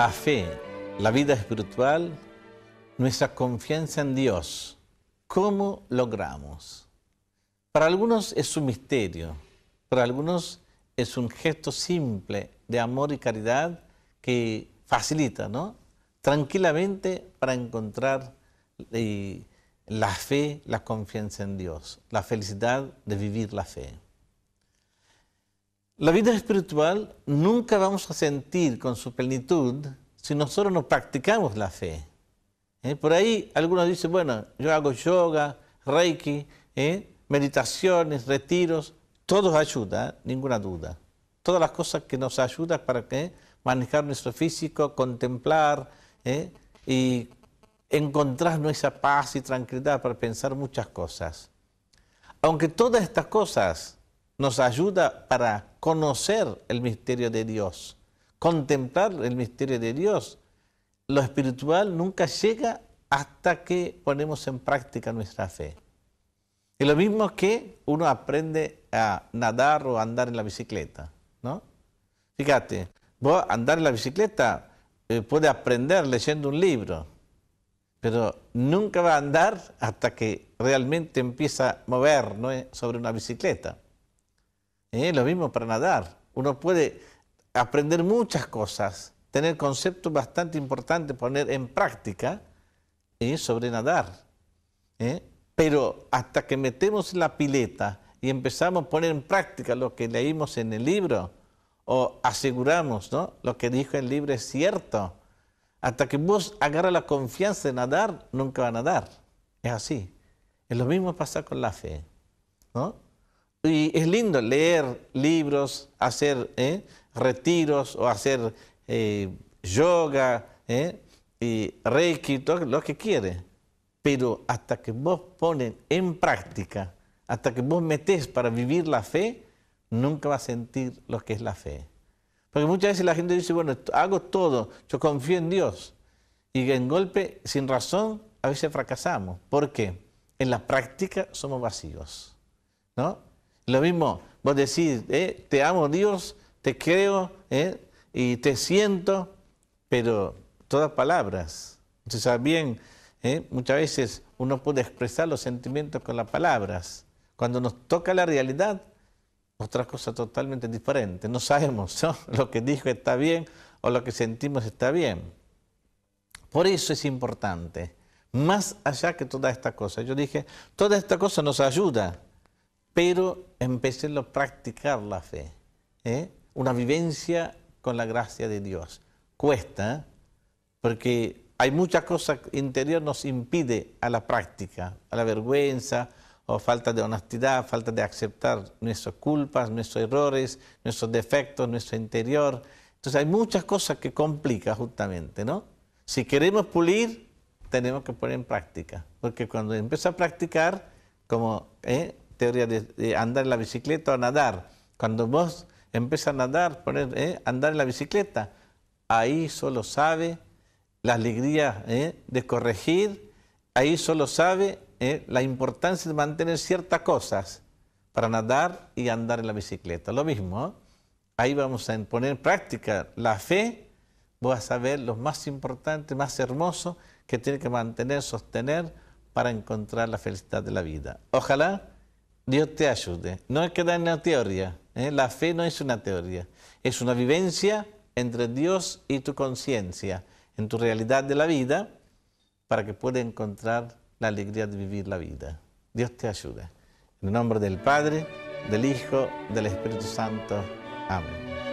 la fe, la vida espiritual, nuestra confianza en Dios. ¿Cómo logramos? Para algunos es un misterio, para algunos es un gesto simple de amor y caridad que facilita, Tranquilamente para encontrar eh, la fe, la confianza en Dios, la felicidad de vivir la fe. La vida espiritual nunca vamos a sentir con su plenitud si nosotros no practicamos la fe. ¿eh? Por ahí algunos dicen, bueno, yo hago yoga, reiki, ¿eh? meditaciones, retiros, todo ayuda, ninguna duda. Todas las cosas que nos ayudan para ¿eh? manejar nuestro físico, contemplar y encontrar nuestra paz y tranquilidad para pensar muchas cosas. Aunque todas estas cosas nos ayuda para conocer el misterio de Dios, contemplar el misterio de Dios. Lo espiritual nunca llega hasta que ponemos en práctica nuestra fe. Es lo mismo que uno aprende a nadar o a andar en la bicicleta, ¿no? Fíjate, vos andar en la bicicleta eh, puede aprender leyendo un libro, pero nunca va a andar hasta que realmente empieza a mover eh, sobre una bicicleta. ¿eh? Lo mismo para nadar. Uno puede aprender muchas cosas, tener conceptos bastante importantes, poner en práctica ¿eh? sobre nadar. ¿eh? Pero hasta que metemos la pileta y empezamos a poner en práctica lo que leímos en el libro, o aseguramos, ¿no? Lo que dijo el libro es cierto. Hasta que vos agarras la confianza de nadar, nunca va a nadar. Es así. Es lo mismo pasa con la fe, ¿no? Y es lindo leer libros, hacer ¿eh? retiros o hacer eh, yoga, ¿eh? y reiki, todo lo que quiere. Pero hasta que vos pones en práctica, hasta que vos metés para vivir la fe, nunca vas a sentir lo que es la fe. Porque muchas veces la gente dice, bueno, hago todo, yo confío en Dios. Y en golpe, sin razón, a veces fracasamos. ¿Por qué? En la práctica somos vacíos. ¿no? Lo mismo, vos decís, eh, te amo Dios, te creo eh, y te siento, pero todas palabras. Entonces, bien, eh, muchas veces uno puede expresar los sentimientos con las palabras. Cuando nos toca la realidad, otra cosa totalmente diferente. No sabemos ¿no? lo que dijo está bien o lo que sentimos está bien. Por eso es importante, más allá que toda esta cosa. Yo dije, toda esta cosa nos ayuda, pero empecé a practicar la fe, ¿eh? una vivencia con la gracia de Dios. Cuesta, porque hay muchas cosas interior nos impide a la práctica, a la vergüenza o falta de honestidad, falta de aceptar nuestras culpas, nuestros errores, nuestros defectos, nuestro interior. Entonces hay muchas cosas que complican justamente, ¿no? Si queremos pulir, tenemos que poner en práctica, porque cuando empieza a practicar, como ¿eh? teoría de, andar en la bicicleta o nadar. Cuando vos empiezas a nadar, poner, ¿eh? andar en la bicicleta, ahí solo sabe la alegría eh, de corregir, ahí solo sabe eh, la importancia de mantener ciertas cosas para nadar y andar en la bicicleta. Lo mismo, ¿eh? ahí vamos a poner en práctica la fe, vos a saber lo más importante, más hermoso que tiene que mantener, sostener para encontrar la felicidad de la vida. Ojalá Dios te ayude. No es que en una teoría. ¿eh? La fe no es una teoría. Es una vivencia entre Dios y tu conciencia, en tu realidad de la vida, para que puedas encontrar la alegría de vivir la vida. Dios te ayude. En el nombre del Padre, del Hijo, del Espíritu Santo. Amén.